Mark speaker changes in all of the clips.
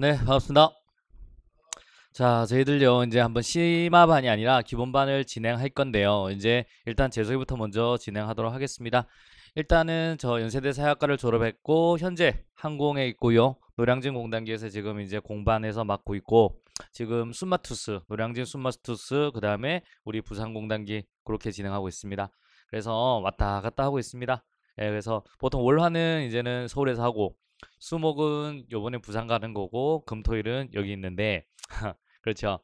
Speaker 1: 네, 반갑습니다. 자, 저희들요, 이제 한번 심화반이 아니라 기본반을 진행할 건데요. 이제 일단 제 소개부터 먼저 진행하도록 하겠습니다. 일단은 저 연세대 사회학과를 졸업했고, 현재 항공에 있고요. 노량진 공단기에서 지금 이제 공반에서 맡고 있고, 지금 숨마투스 노량진 숨마투스그 다음에 우리 부산공단기 그렇게 진행하고 있습니다. 그래서 왔다 갔다 하고 있습니다. 예, 그래서 보통 월화는 이제는 서울에서 하고, 수목은 요번에 부산 가는 거고 금토일은 여기 있는데 그렇죠.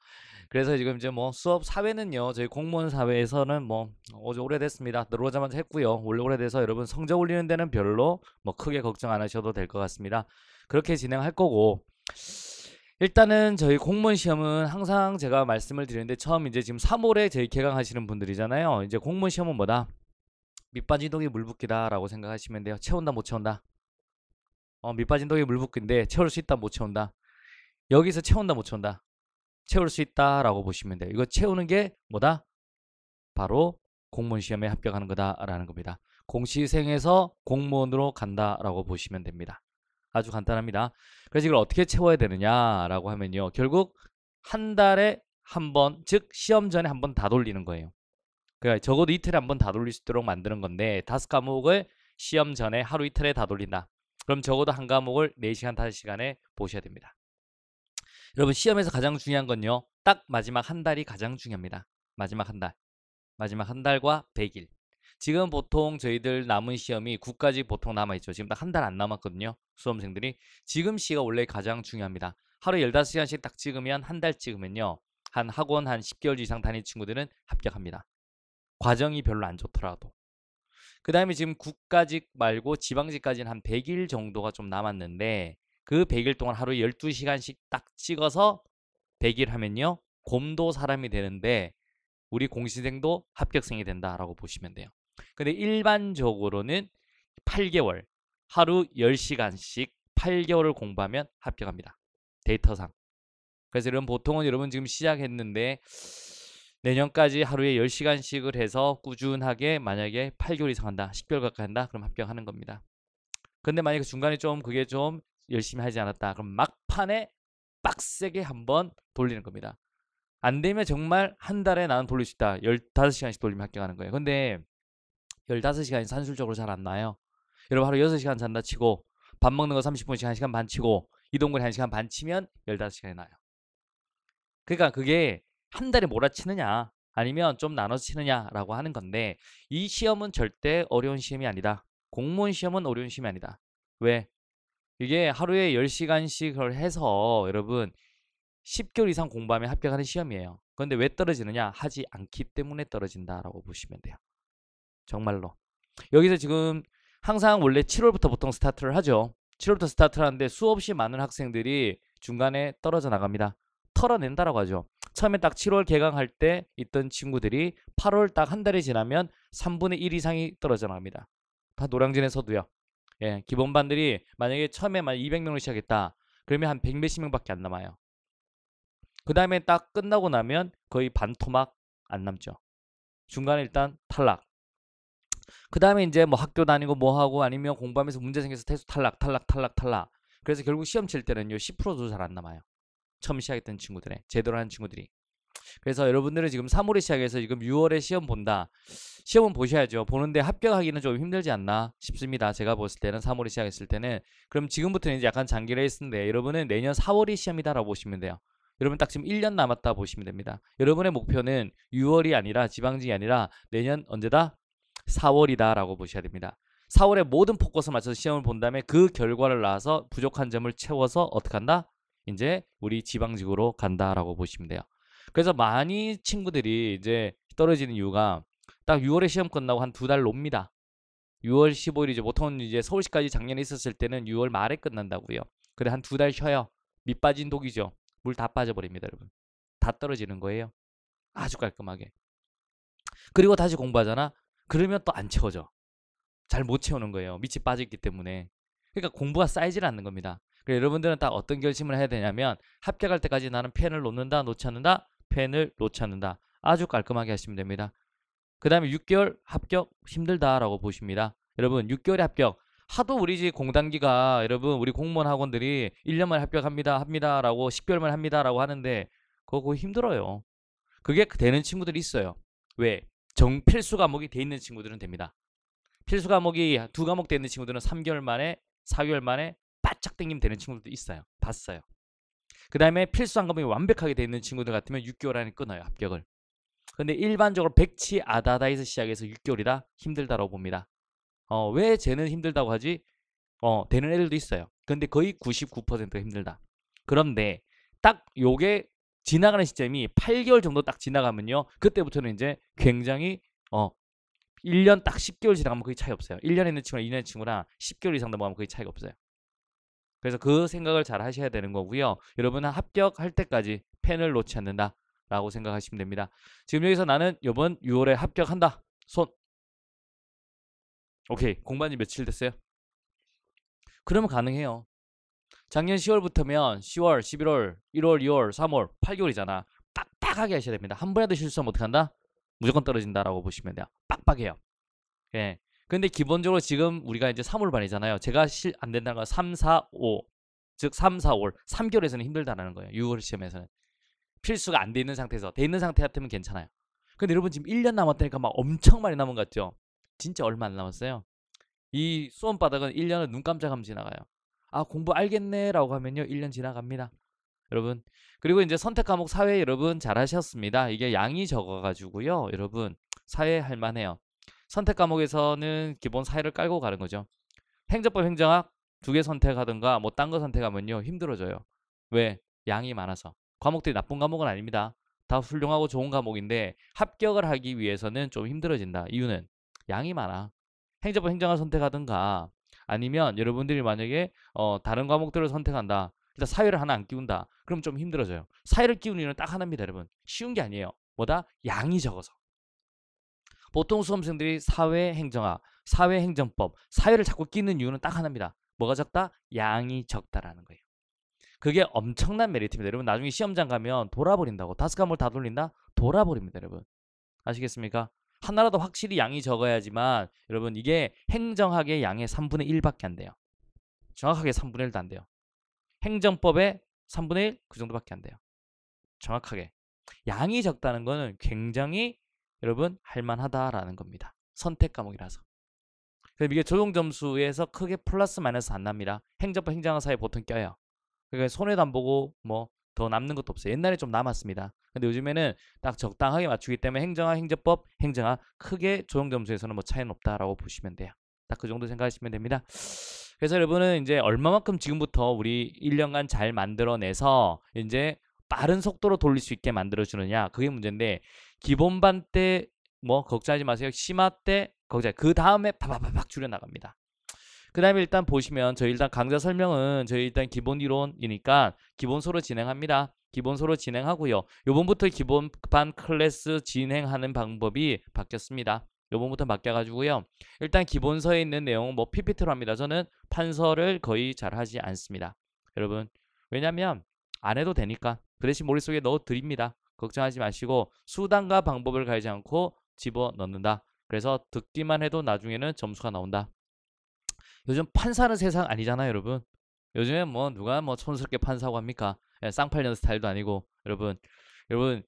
Speaker 1: 그래서 지금 이제 뭐 수업 사회는요. 저희 공무원 사회에서는 뭐 어제 오래됐습니다. 들어오자마자 했고요. 원래 오래돼서 여러분 성적 올리는 데는 별로 뭐 크게 걱정 안 하셔도 될 것 같습니다. 그렇게 진행할 거고 일단은 저희 공무원 시험은 항상 제가 말씀을 드리는데 처음 이제 지금 3월에 저희 개강하시는 분들이잖아요. 이제 공무원 시험은 뭐다? 밑바지동이 물붓기다라고 생각하시면 돼요. 채운다 못 채운다. 어, 밑빠진 독이 물붓기인데 채울 수 있다 못 채운다 여기서 채운다 못 채운다 채울 수 있다 라고 보시면 돼요 이거 채우는 게 뭐다 바로 공무원 시험에 합격하는 거다 라는 겁니다 공시생에서 공무원으로 간다 라고 보시면 됩니다 아주 간단합니다 그래서 이걸 어떻게 채워야 되느냐 라고 하면요 결국 한 달에 한 번 즉 시험 전에 한 번 다 돌리는 거예요 그러니까 적어도 이틀에 한 번 다 돌릴 수 있도록 만드는 건데 다섯 과목을 시험 전에 하루 이틀에 다 돌린다 그럼 적어도 한 과목을 4시간, 5시간에 보셔야 됩니다. 여러분 시험에서 가장 중요한 건요. 딱 마지막 한 달이 가장 중요합니다. 마지막 한 달. 마지막 한 달과 100일. 지금 보통 저희들 남은 시험이 9까지 보통 남아있죠. 지금 딱 한 달 안 남았거든요. 수험생들이. 지금 시가 원래 가장 중요합니다. 하루 15시간씩 딱 찍으면 한 달 찍으면요. 한 학원 한 10개월 이상 다닌 친구들은 합격합니다. 과정이 별로 안 좋더라도. 그 다음에 지금 국가직 말고 지방직까지는 한 100일 정도가 좀 남았는데 그 100일 동안 하루 12시간씩 딱 찍어서 100일 하면요. 곰도 사람이 되는데 우리 공시생도 합격생이 된다라고 보시면 돼요. 근데 일반적으로는 8개월 하루 10시간씩 8개월을 공부하면 합격합니다. 데이터상. 그래서 여러분 보통은 여러분 지금 시작했는데 내년까지 하루에 10시간씩을 해서 꾸준하게 만약에 8개월 이상 한다 10개월 가까이 한다 그럼 합격하는 겁니다 근데 만약에 중간에 좀 그게 좀 열심히 하지 않았다 그럼 막판에 빡세게 한번 돌리는 겁니다 안 되면 정말 한 달에 나는 돌릴 수 있다 15시간씩 돌리면 합격하는 거예요 근데 15시간이 산술적으로 잘 안 나요 여러분 하루 6시간 잔다 치고 밥 먹는 거 30분씩 1시간 반 치고 이동거리 1시간 반 치면 15시간이 나요 그러니까 그게 한 달에 몰아치느냐 아니면 좀 나눠서 치느냐라고 하는 건데 이 시험은 절대 어려운 시험이 아니다. 공무원 시험은 어려운 시험이 아니다. 왜? 이게 하루에 10시간씩을 해서 여러분 10개월 이상 공부하면 합격하는 시험이에요. 그런데 왜 떨어지느냐? 하지 않기 때문에 떨어진다라고 보시면 돼요. 정말로. 여기서 지금 항상 원래 7월부터 보통 스타트를 하죠. 7월부터 스타트를 하는데 수없이 많은 학생들이 중간에 떨어져 나갑니다. 털어낸다라고 하죠. 처음에 딱 7월 개강할 때 있던 친구들이 8월 딱 한 달이 지나면 3분의 1 이상이 떨어져 나갑니다. 다 노량진에서도요. 예, 기본반들이 만약에 처음에 만2 0 0명으로 시작했다. 그러면 한 100몇십 명밖에 안 남아요. 그 다음에 딱 끝나고 나면 거의 반 토막 안 남죠. 중간에 일단 탈락. 그 다음에 이제 뭐 학교 다니고 뭐 하고 아니면 공부하면서 문제 생겨서 태수 탈락, 탈락, 탈락, 탈락. 그래서 결국 시험 칠 때는요, 10%도 잘 안 남아요. 처음 시작했던 친구들의 제대로 한 친구들이 그래서 여러분들은 지금 3월에 시작해서 지금 6월에 시험 본다 시험은 보셔야죠 보는데 합격하기는 좀 힘들지 않나 싶습니다 제가 봤을 때는 3월에 시작했을 때는 그럼 지금부터는 이제 약간 장기 레이스인데 여러분은 내년 4월이 시험이다 라고 보시면 돼요 여러분 딱 지금 1년 남았다 보시면 됩니다 여러분의 목표는 6월이 아니라 지방직이 아니라 내년 언제다? 4월이다 라고 보셔야 됩니다 4월에 모든 포커스 맞춰서 시험을 본 다음에 그 결과를 나와서 부족한 점을 채워서 어떻게 한다? 이제 우리 지방직으로 간다라고 보시면 돼요. 그래서 많이 친구들이 이제 떨어지는 이유가 딱 6월에 시험 끝나고 한 두 달 놉니다. 6월 15일 이제 보통 이제 서울시까지 작년에 있었을 때는 6월 말에 끝난다고요. 그래 한 두 달 쉬어요. 밑 빠진 독이죠. 물 다 빠져버립니다, 여러분. 다 떨어지는 거예요. 아주 깔끔하게. 그리고 다시 공부하잖아. 그러면 또 안 채워져. 잘 못 채우는 거예요. 밑이 빠졌기 때문에. 그러니까 공부가 쌓이질 않는 겁니다. 그러니 여러분들은 딱 어떤 결심을 해야 되냐면 합격할 때까지 나는 펜을 놓는다 놓지 않는다 펜을 놓지 않는다 아주 깔끔하게 하시면 됩니다 그 다음에 6개월 합격 힘들다라고 보십니다 여러분 6개월에 합격 하도 우리 집 공단기가 여러분 우리 공무원 학원들이 1년만 합격합니다 합니다 라고 10개월만 합니다 라고 하는데 그거, 그거 힘들어요 그게 그 되는 친구들이 있어요 왜? 정 필수 과목이 돼 있는 친구들은 됩니다 필수 과목이 두 과목 돼 있는 친구들은 3개월 만에 4개월 만에 바짝 당기면 되는 친구들도 있어요. 봤어요. 그 다음에 필수 한 과목이 완벽하게 되어 있는 친구들 같으면 6개월 안에 끊어요. 합격을. 근데 일반적으로 백치 아다다에서 시작해서 6개월이라 힘들다라고 봅니다. 어, 왜 쟤는 힘들다고 하지? 어, 되는 애들도 있어요. 근데 거의 99%가 힘들다. 그런데 딱 요게 지나가는 시점이 8개월 정도 딱 지나가면요. 그때부터는 이제 굉장히 어 1년 딱 10개월 지나가면 거의 차이 없어요. 1년에 있는 친구랑 2년의 친구랑 10개월 이상 넘어가면 거의 차이가 없어요. 그래서 그 생각을 잘 하셔야 되는 거고요. 여러분은 합격할 때까지 펜을 놓지 않는다. 라고 생각하시면 됩니다. 지금 여기서 나는 이번 6월에 합격한다. 손. 오케이. 공반이 며칠 됐어요? 그러면 가능해요. 작년 10월부터면 10월, 11월, 1월, 2월, 3월, 8개월이잖아. 빡빡하게 하셔야 됩니다. 한 번이라도 실수하면 어떡한다? 무조건 떨어진다라고 보시면 돼요. 빡빡해요. 예. 근데 기본적으로 지금 우리가 이제 3월 반이잖아요. 제가 실 안 된다는 건 3, 4, 5. 즉 3, 4월, 3개월에서는 힘들다는 거예요. 6월 시험에서는. 필수가 안 돼 있는 상태에서 돼 있는 상태 같으면 괜찮아요. 근데 여러분 지금 1년 남았다니까 막 엄청 많이 남은 것 같죠? 진짜 얼마 안 남았어요. 이 수험 바닥은 1년을 눈 깜짝하면 지나가요. 아 공부 알겠네라고 하면요 1년 지나갑니다. 여러분 그리고 이제 선택 과목 사회 여러분 잘하셨습니다. 이게 양이 적어가지고요 여러분 사회 할만해요. 선택 과목에서는 기본 사회를 깔고 가는 거죠. 행정법 행정학 두 개 선택하든가 뭐 딴 거 선택하면요 힘들어져요. 왜? 양이 많아서. 과목들이 나쁜 과목은 아닙니다. 다 훌륭하고 좋은 과목인데 합격을 하기 위해서는 좀 힘들어진다. 이유는 양이 많아. 행정법 행정학 선택하든가 아니면 여러분들이 만약에 어, 다른 과목들을 선택한다. 일단 사회를 하나 안 끼운다. 그럼 좀 힘들어져요. 사회를 끼우는 이유는 딱 하나입니다, 여러분. 쉬운 게 아니에요. 뭐다? 양이 적어서. 보통 수험생들이 사회행정학, 사회행정법, 사회를 자꾸 끼는 이유는 딱 하나입니다. 뭐가 적다? 양이 적다라는 거예요. 그게 엄청난 메리트입니다. 여러분 나중에 시험장 가면 돌아버린다고 다섯 과목을 다 돌린다? 돌아버립니다. 여러분. 아시겠습니까? 하나라도 확실히 양이 적어야지만 여러분 이게 행정학의 양의 3분의 1밖에 안 돼요. 정확하게 3분의 1도 안 돼요. 행정법의 3분의 1그 정도밖에 안 돼요. 정확하게. 양이 적다는 거는 굉장히 여러분 할만하다라는 겁니다. 선택 과목이라서. 그럼 이게 조정 점수에서 크게 플러스 마이너스 안 납니다. 행정법 행정학 사이 보통 껴요. 그러니까 손해도 안 보고 뭐 더 남는 것도 없어요. 옛날에 좀 남았습니다. 근데 요즘에는 딱 적당하게 맞추기 때문에 행정학, 행정법, 행정학 크게 조정 점수에서는 뭐 차이는 없다라고 보시면 돼요. 딱 그 정도 생각하시면 됩니다. 그래서 여러분은 이제 얼마만큼 지금부터 우리 1년간 잘 만들어내서 이제 빠른 속도로 돌릴 수 있게 만들어주느냐 그게 문제인데 기본반 때 뭐 걱정하지 마세요. 심화 때 걱정. 그 다음에 파바바박 줄여 나갑니다. 그 다음에 일단 보시면 저희 일단 강좌 설명은 저희 일단 기본 이론이니까 기본서로 진행합니다. 기본서로 진행하고요. 요번부터 기본반 클래스 진행하는 방법이 바뀌었습니다. 요번부터 바뀌어가지고요. 일단 기본서에 있는 내용 은뭐 PPT로 합니다. 저는 판서를 거의 잘 하지 않습니다. 여러분 왜냐면 안 해도 되니까 그 대신 머릿속에 넣어드립니다. 걱정하지 마시고 수단과 방법을 가리지 않고 집어넣는다. 그래서 듣기만 해도 나중에는 점수가 나온다. 요즘 판사는 세상 아니잖아요, 여러분. 요즘에 뭐 누가 뭐 촌스럽게 판사고 합니까? 예, 쌍팔년 스타일도 아니고 여러분, 여러분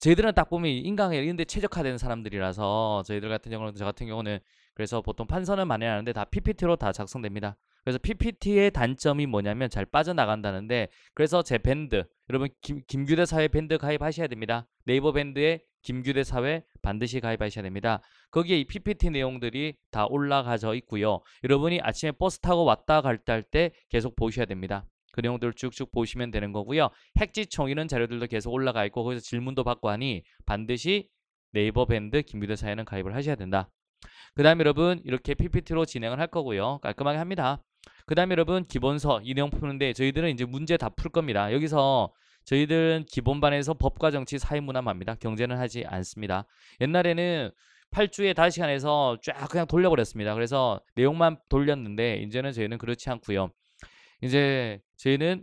Speaker 1: 저희들은 딱 보면 인강에 이런데 최적화된 사람들이라서 저희들 같은 경우는 저 같은 경우는 그래서 보통 판서는 많이 하는데 다 PPT로 다 작성됩니다. 그래서 PPT의 단점이 뭐냐면 잘 빠져나간다는데 그래서 제 밴드 여러분 김, 김규대 사회 밴드 가입하셔야 됩니다. 네이버 밴드에 김규대 사회 반드시 가입하셔야 됩니다. 거기에 이 PPT 내용들이 다 올라가져 있고요. 여러분이 아침에 버스 타고 왔다 갈때 할때 계속 보셔야 됩니다. 그 내용들 쭉쭉 보시면 되는 거고요. 핵지총 이런 자료들도 계속 올라가 있고 거기서 질문도 받고 하니 반드시 네이버 밴드 김규대 사회는 가입을 하셔야 된다. 그 다음에 여러분 이렇게 PPT로 진행을 할 거고요. 깔끔하게 합니다. 그 다음에 여러분 기본서 이 내용 푸는데 저희들은 이제 문제 다 풀 겁니다. 여기서 저희들은 기본반에서 법과 정치 사회문화합니다. 만 경제는 하지 않습니다. 옛날에는 8주에 5시간에서 쫙 그냥 돌려버렸습니다. 그래서 내용만 돌렸는데 이제는 저희는 그렇지 않고요. 이제 저희는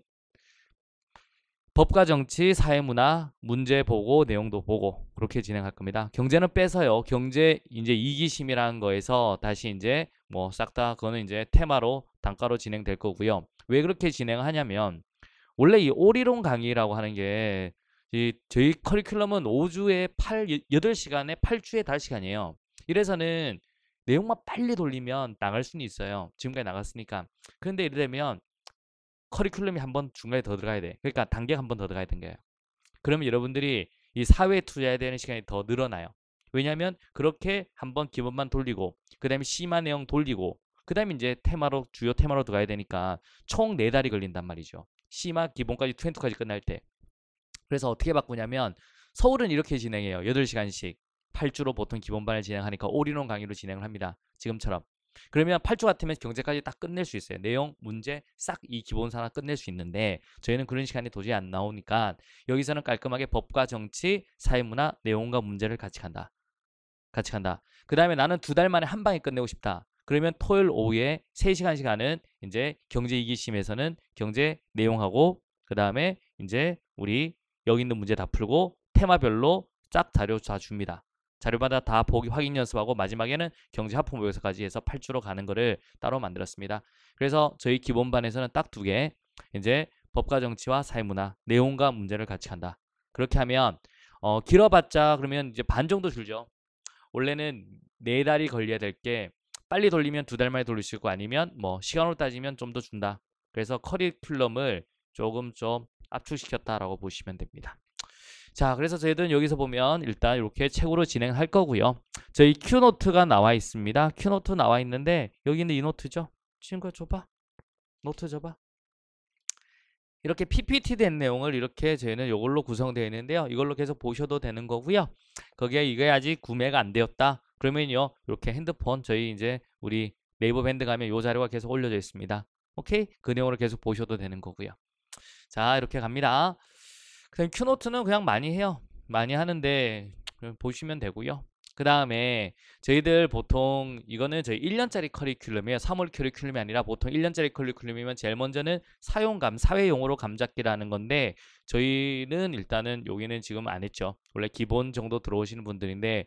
Speaker 1: 법과 정치, 사회문화, 문제 보고, 내용도 보고 그렇게 진행할 겁니다. 경제는 뺏어요 경제 이제 이기심이라는 거에서 다시 이제 뭐싹다 그거는 이제 테마로 단가로 진행될 거고요. 왜 그렇게 진행하냐면 원래 이 오리론 강의라고 하는 게 저희 커리큘럼은 5주에 8, 8시간에 8주에 5시간이에요. 이래서는 내용만 빨리 돌리면 나갈 수는 있어요. 지금까지 나갔으니까. 그런데 이러면 커리큘럼이 한 번 중간에 더 들어가야 돼. 그러니까 단계가 한번 더 들어가야 된 거예요. 그러면 여러분들이 이 사회에 투자해야 되는 시간이 더 늘어나요. 왜냐하면 그렇게 한번 기본만 돌리고 그 다음에 심화 내용 돌리고 그 다음에 이제 테마로 주요 테마로 들어가야 되니까 총 4달이 걸린단 말이죠. 심화 기본까지 투엔투까지 끝날 때 그래서 어떻게 바꾸냐면 서울은 이렇게 진행해요. 8시간씩 8주로 보통 기본반을 진행하니까 올인원 강의로 진행을 합니다. 지금처럼 그러면 8주 같으면 경제까지 딱 끝낼 수 있어요. 내용, 문제 싹 이 기본사나 끝낼 수 있는데 저희는 그런 시간이 도저히 안 나오니까 여기서는 깔끔하게 법과 정치, 사회문화, 내용과 문제를 같이 간다. 같이 간다. 그 다음에 나는 두 달 만에 한 방에 끝내고 싶다. 그러면 토요일 오후에 3시간 시간은 이제 경제 이기심에서는 경제 내용하고 그 다음에 이제 우리 여기 있는 문제 다 풀고 테마별로 짝 자료 다 줍니다. 자료마다 다 보기 확인 연습하고 마지막에는 경제 합품 모의서까지 해서 8주로 가는 거를 따로 만들었습니다. 그래서 저희 기본반에서는 딱 두 개 이제 법과 정치와 사회문화 내용과 문제를 같이 간다. 그렇게 하면 어 길어봤자 그러면 이제 반 정도 줄죠. 원래는 네 달이 걸려야 될 게 빨리 돌리면 두달 만에 돌릴 수 있고 아니면 뭐 시간으로 따지면 좀 더 준다. 그래서 커리큘럼을 조금 좀 압축시켰다라고 보시면 됩니다. 자, 그래서 저희들은 여기서 보면 일단 이렇게 책으로 진행할 거고요. 저희 큐노트가 나와 있습니다. 큐노트 나와 있는데 여기 는이 노트죠? 친구야 줘봐. 노트 줘봐. 이렇게 PPT 된 내용을 이렇게 저희는 이걸로 구성되어 있는데요. 이걸로 계속 보셔도 되는 거고요. 거기에 이게 아직 구매가 안 되었다. 그러면요. 이렇게 핸드폰 저희 이제 우리 네이버 밴드 가면 이 자료가 계속 올려져 있습니다. 오케이? 그내용으로 계속 보셔도 되는 거고요. 자 이렇게 갑니다. 그냥음 큐노트는 그냥 많이 해요. 많이 하는데 보시면 되고요. 그 다음에 저희들 보통 이거는 저희 1년짜리 커리큘럼이에요. 3월 커리큘럼이 아니라 보통 1년짜리 커리큘럼이면 제일 먼저는 사용감, 사회용으로 감잡기라는 건데 저희는 일단은 여기는 지금 안 했죠. 원래 기본 정도 들어오시는 분들인데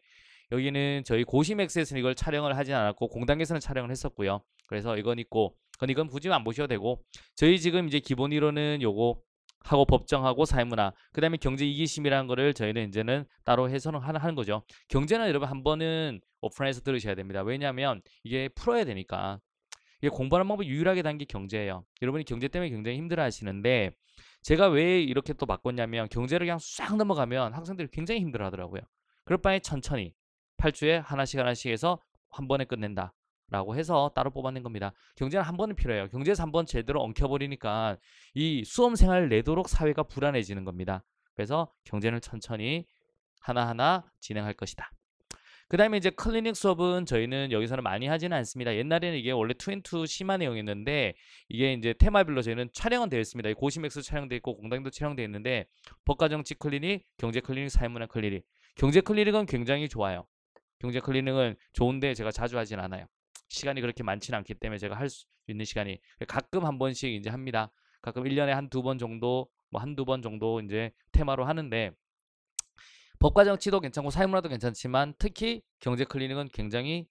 Speaker 1: 여기는 저희 고시맥스에서는 이걸 촬영을 하진 않았고 공단에서는 촬영을 했었고요. 그래서 이건 있고 그건 이건 굳이 안 보셔도 되고 저희 지금 이제 기본 이론은 요거 하고 법정하고 사회문화 그 다음에 경제 이기심이라는 거를 저희는 이제는 따로 해서는 하는 거죠 경제는 여러분 한 번은 오프라인에서 들으셔야 됩니다 왜냐하면 이게 풀어야 되니까 이게 공부하는 방법이 유일하게 단게 경제예요 여러분이 경제 때문에 굉장히 힘들어 하시는데 제가 왜 이렇게 또 바꿨냐면 경제를 그냥 싹 넘어가면 학생들이 굉장히 힘들어 하더라고요 그럴 바에 천천히 8주에 하나씩 하나씩 해서 한 번에 끝낸다 라고 해서 따로 뽑아낸 겁니다. 경제는 한 번은 필요해요. 경제에서 한 번 제대로 엉켜버리니까 이 수험생활 내도록 사회가 불안해지는 겁니다. 그래서 경제는 천천히 하나하나 진행할 것이다. 그 다음에 이제 클리닉 수업은 저희는 여기서는 많이 하지는 않습니다. 옛날에는 이게 원래 2&2 투 심한 내용이었는데 이게 이제 테마별로 저희는 촬영은 되어 있습니다. 고시맥스 촬영돼 있고 공당도 촬영되어 있는데 법과정치 클리닉, 경제 클리닉, 사회문화 클리닉. 경제 클리닉은 굉장히 좋아요. 경제 클리닉은 좋은데 제가 자주 하진 않아요. 시간이 그렇게 많지는 않기 때문에 제가 할 수 있는 시간이 가끔 한 번씩 이제 합니다. 가끔 1년에 한 두 번 정도 뭐 한 두 번 정도 이제 테마로 하는데 법과 정치도 괜찮고 사회문화도 괜찮지만 특히 경제 클리닉은 굉장히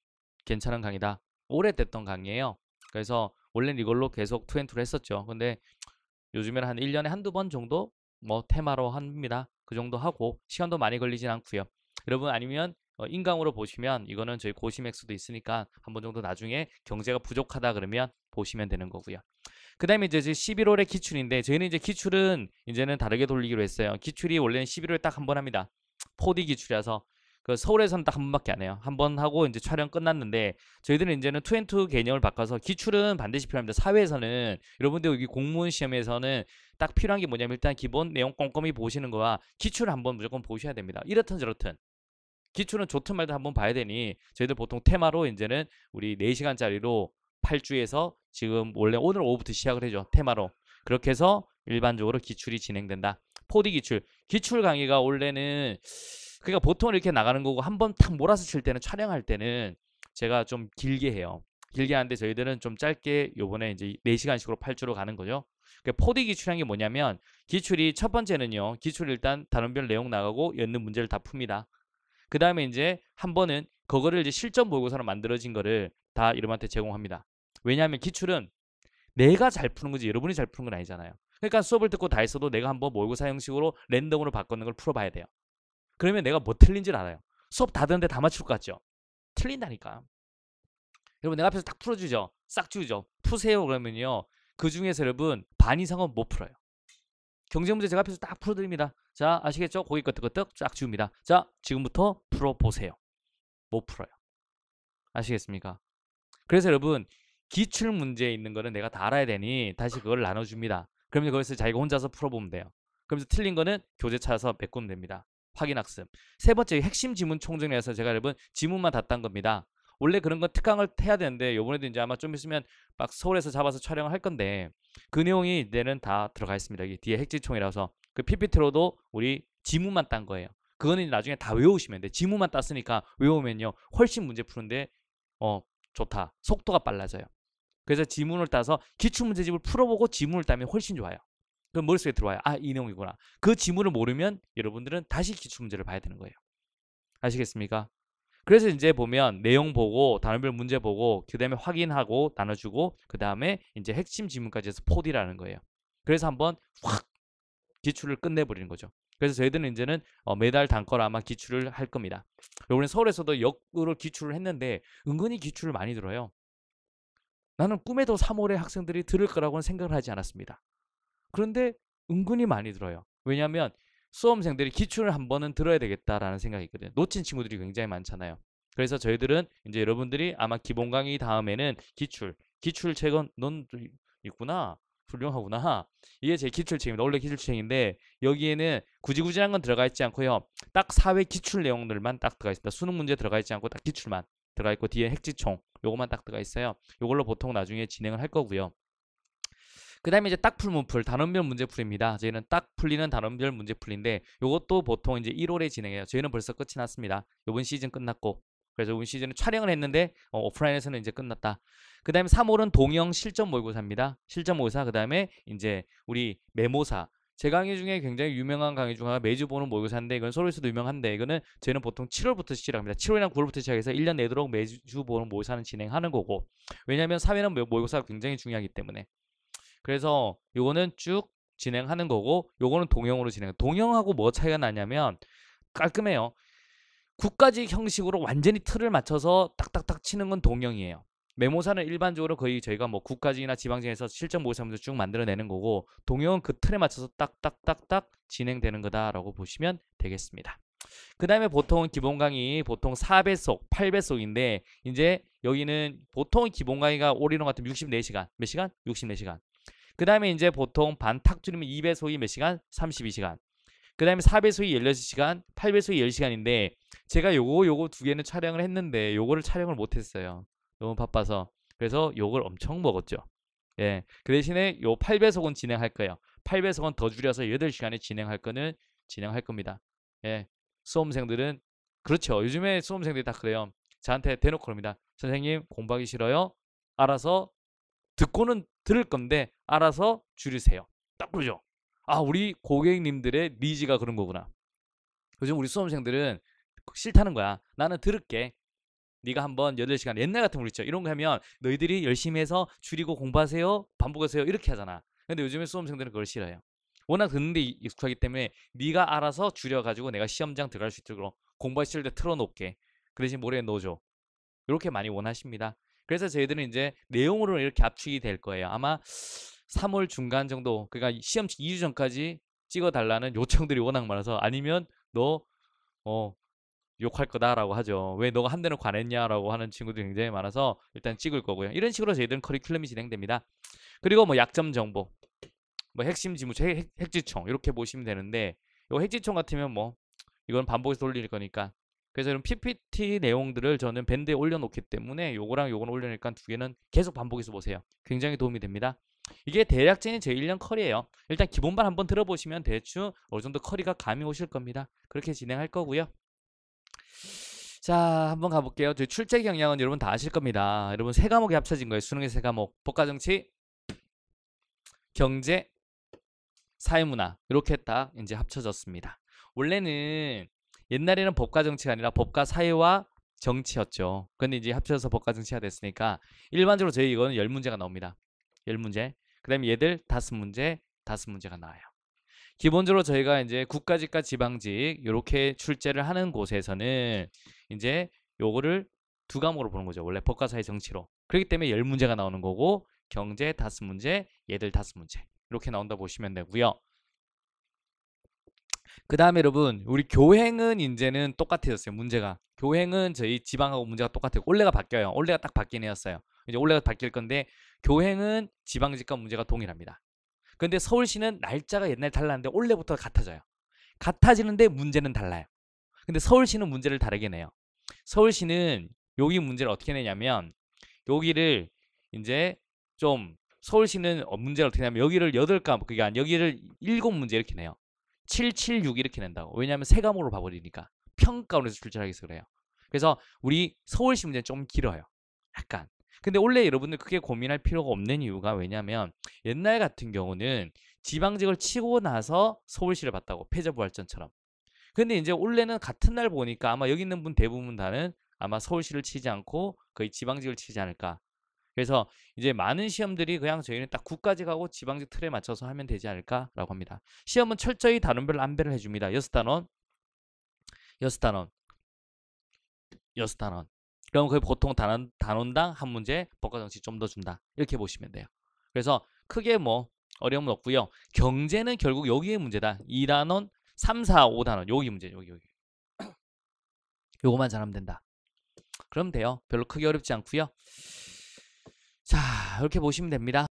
Speaker 1: 괜찮은 강의다. 오래됐던 강의예요. 그래서 원래는 이걸로 계속 투앤투를 했었죠. 근데 요즘에는 한 1년에 한 두 번 정도 뭐 테마로 합니다. 그 정도 하고 시간도 많이 걸리진 않고요. 여러분 아니면 어, 인강으로 보시면 이거는 저희 고시맥스도 있으니까 한 번 정도 나중에 경제가 부족하다 그러면 보시면 되는 거고요. 그 다음에 이제 11월에 기출인데 저희는 이제 기출은 이제는 다르게 돌리기로 했어요. 기출이 원래는 11월에 딱 한 번 합니다. 4D 기출이라서 그 서울에서는 딱 한 번밖에 안 해요. 한 번 하고 이제 촬영 끝났는데 저희들은 이제는 2&2 투 개념을 바꿔서 기출은 반드시 필요합니다. 사회에서는 여러분들 여기 공무원 시험에서는 딱 필요한 게 뭐냐면 일단 기본 내용 꼼꼼히 보시는 거와 기출을 한 번 무조건 보셔야 됩니다. 이렇든 저렇든 기출은 좋든 말든 한번 봐야 되니 저희들 보통 테마로 이제는 우리 4시간짜리로 8주에서 지금 원래 오늘 오후부터 시작을 해줘 테마로 그렇게 해서 일반적으로 기출이 진행된다 포디 기출 기출 강의가 원래는 그러니까 보통 이렇게 나가는 거고 한 번 탁 몰아서 칠 때는 촬영할 때는 제가 좀 길게 해요 길게 하는데 저희들은 좀 짧게 요번에 이제 4시간씩으로 8주로 가는 거죠 그 포디 기출이란 게 뭐냐면 기출이 첫 번째는요 기출 일단 단원별 내용 나가고 였는 문제를 다 풉니다 그 다음에 이제 한 번은 그거를 이제 실전 모의고사로 만들어진 거를 다 여러분한테 제공합니다. 왜냐하면 기출은 내가 잘 푸는 거지 여러분이 잘 푸는 건 아니잖아요. 그러니까 수업을 듣고 다 했어도 내가 한번 모의고사 형식으로 랜덤으로 바꾸는 걸 풀어봐야 돼요. 그러면 내가 뭐틀린줄 알아요. 수업 다 듣는데 다 맞출 것 같죠? 틀린다니까. 여러분 내가 앞에서 딱 풀어주죠. 싹 주죠. 푸세요 그러면요. 그 중에서 여러분 반 이상은 못 풀어요. 경제 문제 제가 앞에서 딱 풀어드립니다. 자, 아시겠죠? 고기 끄떡끄떡 쫙 지웁니다. 자, 지금부터 풀어보세요. 못 뭐 풀어요. 아시겠습니까? 그래서 여러분, 기출 문제에 있는 거는 내가 다 알아야 되니 다시 그걸 나눠줍니다. 그러면 거기서 자기가 혼자서 풀어보면 돼요. 그러면서 틀린 거는 교재 찾아서 메꾸면 됩니다. 확인 학습. 세 번째 핵심 지문 총정리에서 제가 여러분 지문만 다 딴 겁니다. 원래 그런 건 특강을 해야 되는데 요번에도 이제 아마 좀 있으면 막 서울에서 잡아서 촬영을 할 건데 그 내용이 내는 다 들어가 있습니다. 여기 뒤에 핵지총이라서 그 PPT로도 우리 지문만 딴 거예요. 그거는 나중에 다 외우시면 돼. 지문만 땄으니까 외우면요. 훨씬 문제 푸는데 어 좋다. 속도가 빨라져요. 그래서 지문을 따서 기출문제집을 풀어보고 지문을 따면 훨씬 좋아요. 그럼 머릿속에 들어와요. 아, 이 내용이구나. 그 지문을 모르면 여러분들은 다시 기출문제를 봐야 되는 거예요. 아시겠습니까? 그래서 이제 보면 내용 보고 단원별 문제 보고 그 다음에 확인하고 나눠주고 그 다음에 이제 핵심 지문까지 해서 4D라는 거예요. 그래서 한번 확 기출을 끝내버리는 거죠. 그래서 저희들은 이제는 어, 매달 단거로 아마 기출을 할 겁니다. 이번에 서울에서도 역으로 기출을 했는데 은근히 기출을 많이 들어요. 나는 꿈에도 3월에 학생들이 들을 거라고는 생각을 하지 않았습니다. 그런데 은근히 많이 들어요. 왜냐하면 수험생들이 기출을 한 번은 들어야 되겠다라는 생각이 있거든요. 놓친 친구들이 굉장히 많잖아요. 그래서 저희들은 이제 여러분들이 아마 기본 강의 다음에는 기출, 기출책은 넌 있구나. 훌륭하구나. 이게 제 기출책입니다. 원래 기출책인데 여기에는 구지구지한 건 들어가 있지 않고요. 딱 사회 기출 내용들만 딱 들어가 있습니다. 수능 문제 들어가 있지 않고 딱 기출만 들어가 있고 뒤에 핵지총 요것만 딱 들어가 있어요. 요걸로 보통 나중에 진행을 할 거고요. 그 다음에 이제 딱 풀문풀 단원별 문제풀입니다. 저희는 딱 풀리는 단원별 문제풀인데 이것도 보통 이제 1월에 진행해요. 저희는 벌써 끝이 났습니다. 이번 시즌 끝났고 그래서 이번 시즌은 촬영을 했는데 어, 오프라인에서는 이제 끝났다. 그 다음에 3월은 동영 실전 모의고사입니다. 실전 모의사그 다음에 이제 우리 메모사 제 강의 중에 굉장히 유명한 강의 중 하나 매주 보는 모의고사인데 이건 서울에서도 유명한데 이거는 저희는 보통 7월부터 시작합니다. 7월이나 9월부터 시작해서 1년 내도록 매주 보는 모의사는 진행하는 거고 왜냐하면 사회는 모의고사가 굉장히 중요하기 때문에 그래서 요거는 쭉 진행하는 거고 요거는 동형으로 진행. 동형하고 뭐 차이가 나냐면 깔끔해요. 국가직 형식으로 완전히 틀을 맞춰서 딱딱딱 치는 건 동형이에요. 메모사는 일반적으로 거의 저희가 뭐 국가직이나 지방직에서 실적 모의사면서 쭉 만들어내는 거고 동형은 그 틀에 맞춰서 딱딱딱딱 진행되는 거다라고 보시면 되겠습니다. 그 다음에 보통 기본 강의 보통 4배속, 8배속인데 이제 여기는 보통 기본 강의가 올인원 같은 64시간 몇 시간? 64시간 그 다음에 이제 보통 반탁 줄이면 2배속이 몇 시간? 32시간. 그 다음에 4배속이 16시간, 8배속이 10시간인데 제가 요거 요거 두 개는 촬영을 했는데 요거를 촬영을 못했어요. 너무 바빠서. 그래서 요걸 엄청 먹었죠. 예. 그 대신에 요 8배속은 진행할 거예요. 8배속은 더 줄여서 8시간에 진행할 거는 진행할 겁니다. 예. 수험생들은 그렇죠. 요즘에 수험생들이 다 그래요. 저한테 대놓고 그럽니다. 선생님 공부하기 싫어요. 알아서 듣고는 들을 건데 알아서 줄이세요. 딱그죠아 우리 고객님들의 니즈가 그런 거구나. 요즘 우리 수험생들은 그 싫다는 거야. 나는 들을게. 네가 한번 8시간 옛날 같은 우리 있죠. 이런 거 하면 너희들이 열심히 해서 줄이고 공부하세요. 반복하세요. 이렇게 하잖아. 근데 요즘에 수험생들은 그걸 싫어해요. 워낙 듣는데 익숙하기 때문에 네가 알아서 줄여가지고 내가 시험장 들어갈 수 있도록 공부하실 때 틀어놓게. 그 대신 모레에 넣어줘. 이렇게 많이 원하십니다. 그래서 저희들은 이제 내용으로 이렇게 압축이 될 거예요. 아마 3월 중간 정도 그러니까 시험 2주 전까지 찍어달라는 요청들이 워낙 많아서 아니면 너 어, 욕할 거다라고 하죠. 왜 너가 한 대는 관했냐라고 하는 친구들이 굉장히 많아서 일단 찍을 거고요. 이런 식으로 저희들은 커리큘럼이 진행됩니다. 그리고 뭐 약점 정보, 뭐 핵심 지무체, 핵, 핵지총 이렇게 보시면 되는데 이 핵지총 같으면 뭐 이건 반복해서 돌릴 거니까 그래서 이런 PPT 내용들을 저는 밴드에 올려놓기 때문에 요거랑 요건 올려놓으니까 두 개는 계속 반복해서 보세요. 굉장히 도움이 됩니다. 이게 대략적인 제 1년 커리예요. 일단 기본반 한번 들어보시면 대충 어느 정도 커리가 감이 오실 겁니다. 그렇게 진행할 거고요. 자 한번 가볼게요. 저희 출제 경향은 여러분 다 아실 겁니다. 여러분 세 과목이 합쳐진 거예요. 수능의 세 과목. 법과정치, 경제, 사회문화 이렇게 딱 이제 합쳐졌습니다. 원래는 옛날에는 법과 정치가 아니라 법과 사회와 정치였죠. 근데 이제 합쳐서 법과 정치가 됐으니까 일반적으로 저희 이거는 열문제가 나옵니다. 열문제 그다음에 얘들 다섯 문제, 다섯 문제가 나와요. 기본적으로 저희가 이제 국가직과 지방직 이렇게 출제를 하는 곳에서는 이제 요거를 두 과목으로 보는 거죠. 원래 법과 사회 정치로. 그렇기 때문에 열 문제가 나오는 거고 경제 다섯 문제, 얘들 다섯 문제 이렇게 나온다 보시면 되고요. 그 다음에 여러분 우리 교행은 이제는 똑같아졌어요 문제가 교행은 저희 지방하고 문제가 똑같아요 올레가 바뀌어요 올레가 딱 바뀐 해였어요 이제 올레가 바뀔 건데 교행은 지방직과 문제가 동일합니다 근데 서울시는 날짜가 옛날 달랐는데 올해부터 같아져요 같아지는데 문제는 달라요 근데 서울시는 문제를 다르게 내요 서울시는 여기 문제를 어떻게 내냐면 여기를 이제 좀 서울시는 어, 문제를 어떻게 내냐면 여기를 8과 그게 아니 여기를 7문제 이렇게 내요 776 이렇게 낸다고. 왜냐하면 세감으로 봐버리니까 평가원에서 출제하기서 위해 그래요. 그래서 우리 서울시 문제는 좀 길어요. 약간. 근데 원래 여러분들 크게 고민할 필요가 없는 이유가 왜냐면 하 옛날 같은 경우는 지방직을 치고 나서 서울시를 봤다고 폐자부활전처럼 근데 이제 원래는 같은 날 보니까 아마 여기 있는 분 대부분 다는 아마 서울시를 치지 않고 거의 지방직을 치지 않을까 그래서 이제 많은 시험들이 그냥 저희는 딱국까지 가고 지방직 틀에 맞춰서 하면 되지 않을까라고 합니다. 시험은 철저히 단원별 안배를 해줍니다. 여섯 단원, 여섯 단원, 여섯 단원. 그럼 그의 보통 단원, 단원당 한 문제 법과정치 좀 더 준다. 이렇게 보시면 돼요. 그래서 크게 뭐 어려움은 없고요. 경제는 결국 여기의 문제다. 2단원, 3, 4, 5단원. 여기 문제, 여기, 여기. 요거만 잘하면 된다. 그럼 돼요. 별로 크게 어렵지 않고요. 자, 이렇게 보시면 됩니다.